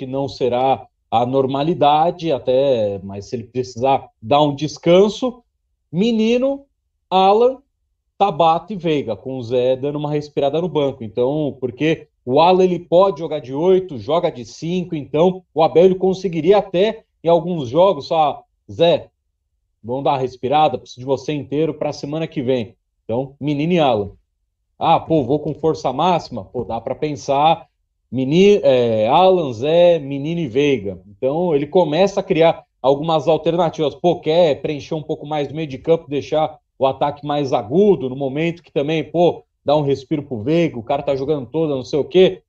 que não será a normalidade, até, mas se ele precisar dar um descanso. Menino, Alan, Tabata e Veiga, com o Zé dando uma respirada no banco. Então, porque o Alan ele pode jogar de 8, joga de 5, então o Abel ele conseguiria até em alguns jogos, só Zé, vamos dar uma respirada, preciso de você inteiro para a semana que vem. Então, menino e Alan. Ah, pô, vou com força máxima? Pô, dá para pensar Menino, é, Alan, Zé, Menino e Veiga. Então ele começa a criar algumas alternativas. Pô, quer preencher um pouco mais do meio de campo, deixar o ataque mais agudo no momento que também, pô, dá um respiro pro Veiga, o cara tá jogando toda, não sei o quê.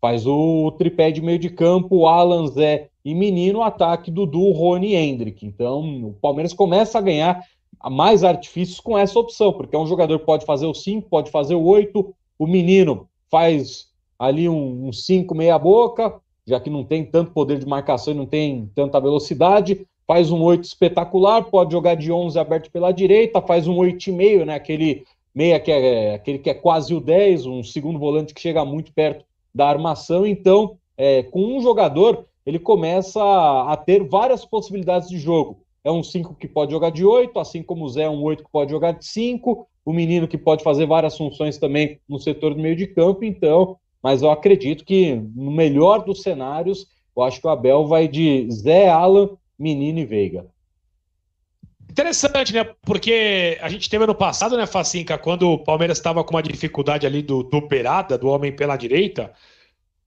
Faz o tripé de meio de campo, Alan, Zé e Menino, ataque Dudu, Rony e Hendrick. Então o Palmeiras começa a ganhar mais artifícios com essa opção, porque é um jogador que pode fazer o 5, pode fazer o 8, o Menino faz ali um 5 um meia boca, já que não tem tanto poder de marcação e não tem tanta velocidade, faz um 8 espetacular, pode jogar de 11 aberto pela direita, faz um meio, né, aquele meia que é aquele que é quase o 10, um segundo volante que chega muito perto da armação, então, é, com um jogador, ele começa a, a ter várias possibilidades de jogo. É um 5 que pode jogar de 8, assim como o Zé é um 8 que pode jogar de 5, o menino que pode fazer várias funções também no setor do meio de campo, então mas eu acredito que, no melhor dos cenários, eu acho que o Abel vai de Zé Alan, Menino e Veiga. Interessante, né? Porque a gente teve ano passado, né, Facinca, quando o Palmeiras estava com uma dificuldade ali do, do Perada, do homem pela direita,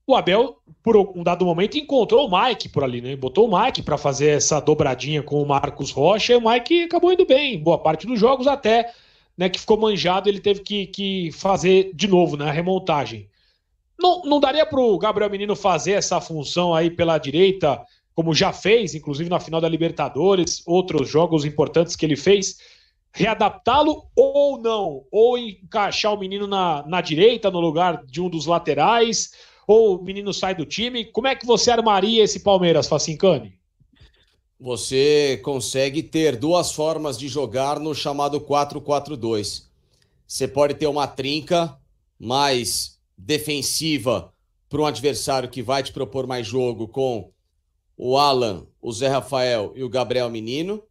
o Abel, por um dado momento, encontrou o Mike por ali, né? Botou o Mike para fazer essa dobradinha com o Marcos Rocha e o Mike acabou indo bem, boa parte dos jogos até, né? Que ficou manjado, ele teve que, que fazer de novo, né? A remontagem. Não, não daria para o Gabriel Menino fazer essa função aí pela direita, como já fez, inclusive na final da Libertadores, outros jogos importantes que ele fez, readaptá-lo ou não? Ou encaixar o menino na, na direita, no lugar de um dos laterais, ou o menino sai do time? Como é que você armaria esse Palmeiras, Facincani? Você consegue ter duas formas de jogar no chamado 4-4-2. Você pode ter uma trinca mas defensiva para um adversário que vai te propor mais jogo com o Alan, o Zé Rafael e o Gabriel Menino.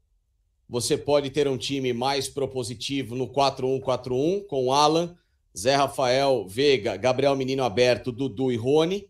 Você pode ter um time mais propositivo no 4-1-4-1 com Alan, Zé Rafael, Veiga, Gabriel Menino aberto, Dudu e Rony.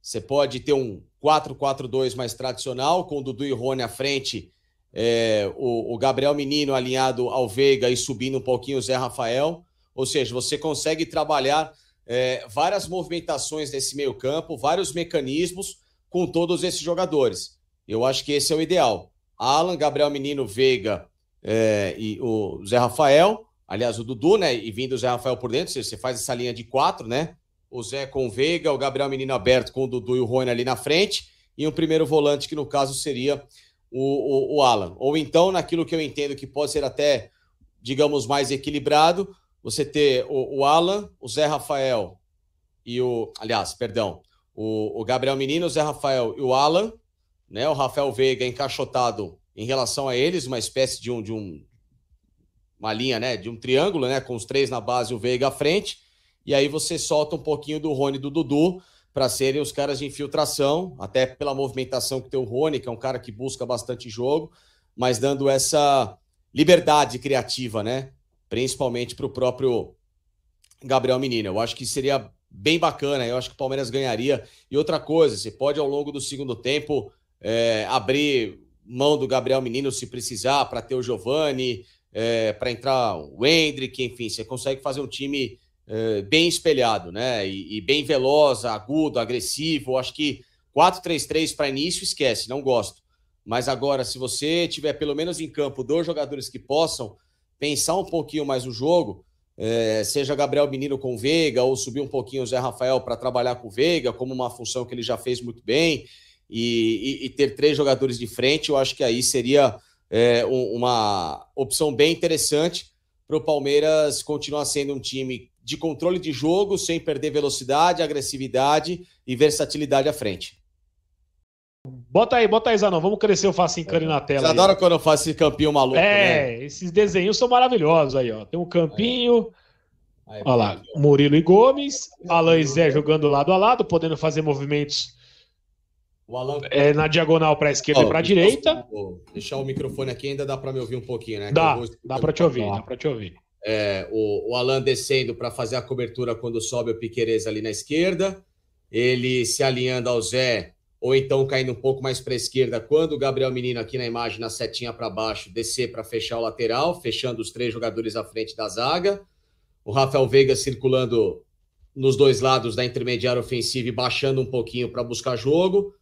Você pode ter um 4-4-2 mais tradicional, com Dudu e Rony à frente, é, o, o, Gabriel Menino alinhado ao Veiga e subindo um pouquinho o Zé Rafael. Ou seja, você consegue trabalhar é, várias movimentações nesse meio campo, vários mecanismos com todos esses jogadores. Eu acho que esse é o ideal. Alan, Gabriel Menino, Veiga é, e o Zé Rafael, aliás, o Dudu, né? E vindo o Zé Rafael por dentro, você faz essa linha de quatro, né? O Zé com o Veiga, o Gabriel Menino aberto com o Dudu e o Rony ali na frente, e um primeiro volante que no caso seria o, o, o Alan. Ou então, naquilo que eu entendo que pode ser até, digamos, mais equilibrado, você ter o, o Alan, o Zé Rafael e o. Aliás, perdão, o, o, Gabriel Menino, o Zé Rafael e o Alan, né? O Rafael Veiga encaixotado em relação a eles, uma espécie de um. De um uma linha, né? De um triângulo, né? Com os três na base e o Veiga à frente. E aí você solta um pouquinho do Rony e do Dudu para serem os caras de infiltração, até pela movimentação que tem o Rony, que é um cara que busca bastante jogo, mas dando essa liberdade criativa, né? principalmente para o próprio Gabriel Menino. Eu acho que seria bem bacana, eu acho que o Palmeiras ganharia. E outra coisa, você pode ao longo do segundo tempo é, abrir mão do Gabriel Menino se precisar para ter o Giovani, é, para entrar o Hendrick, enfim, você consegue fazer um time é, bem espelhado, né? E, e, bem veloz, agudo, agressivo. Acho que 4-3-3 para início, esquece, não gosto. Mas agora, se você tiver pelo menos em campo dois jogadores que possam pensar um pouquinho mais o jogo, é, seja Gabriel Menino com Veiga ou subir um pouquinho o Zé Rafael para trabalhar com o Veiga, como uma função que ele já fez muito bem, e, e, e ter três jogadores de frente, eu acho que aí seria é, um, uma opção bem interessante para o Palmeiras continuar sendo um time de controle de jogo, sem perder velocidade, agressividade e versatilidade à frente. Bota aí, bota aí, Zanão. Vamos crescer o Facincani é. na tela. Você adora quando eu faço esse campinho maluco. É, né? esses desenhos são maravilhosos aí, ó. Tem um campinho. Aí. Aí, Olha lá, Murilo e Gomes, Alan e Zé jogando lado a lado, podendo fazer movimentos Alan... é, na diagonal para a esquerda oh, e para a direita. Posso... deixar o microfone aqui, ainda dá para me ouvir um pouquinho, né? Dá, vou... dá para te ouvir, dá para te ouvir. É, o, o Alan descendo para fazer a cobertura quando sobe o Piqueires ali na esquerda, ele se alinhando ao Zé ou então caindo um pouco mais para a esquerda, quando o Gabriel Menino aqui na imagem, na setinha para baixo, descer para fechar o lateral, fechando os três jogadores à frente da zaga. O Rafael Veiga circulando nos dois lados da intermediária ofensiva e baixando um pouquinho para buscar jogo.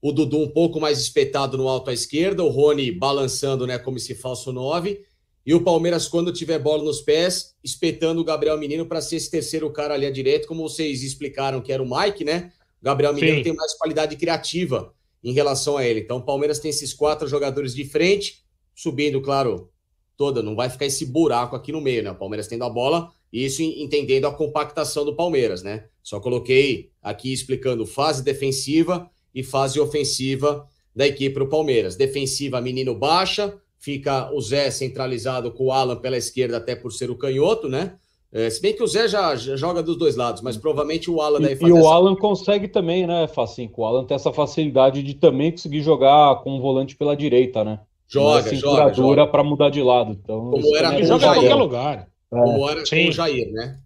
O Dudu um pouco mais espetado no alto à esquerda, o Rony balançando, né, como se falso 9. E o Palmeiras, quando tiver bola nos pés, espetando o Gabriel Menino para ser esse terceiro cara ali à direita, como vocês explicaram que era o Mike, né? Gabriel Menino Sim. tem mais qualidade criativa em relação a ele. Então, o Palmeiras tem esses quatro jogadores de frente, subindo, claro, toda. Não vai ficar esse buraco aqui no meio, né? O Palmeiras tendo a bola, e isso entendendo a compactação do Palmeiras, né? Só coloquei aqui explicando fase defensiva e fase ofensiva da equipe para o Palmeiras. Defensiva, menino baixa, fica o Zé centralizado com o Alan pela esquerda, até por ser o canhoto, né? É, se bem que o Zé já, já, joga dos dois lados, mas provavelmente o Alan daí faz E o Alan consegue também, né, Facinho? O Alan tem essa facilidade de também conseguir jogar com o volante pela direita, né? Joga, é joga. joga. para mudar de lado. Então, Como é era com joga em qualquer lugar. É. Como era Sim. com o Jair, né?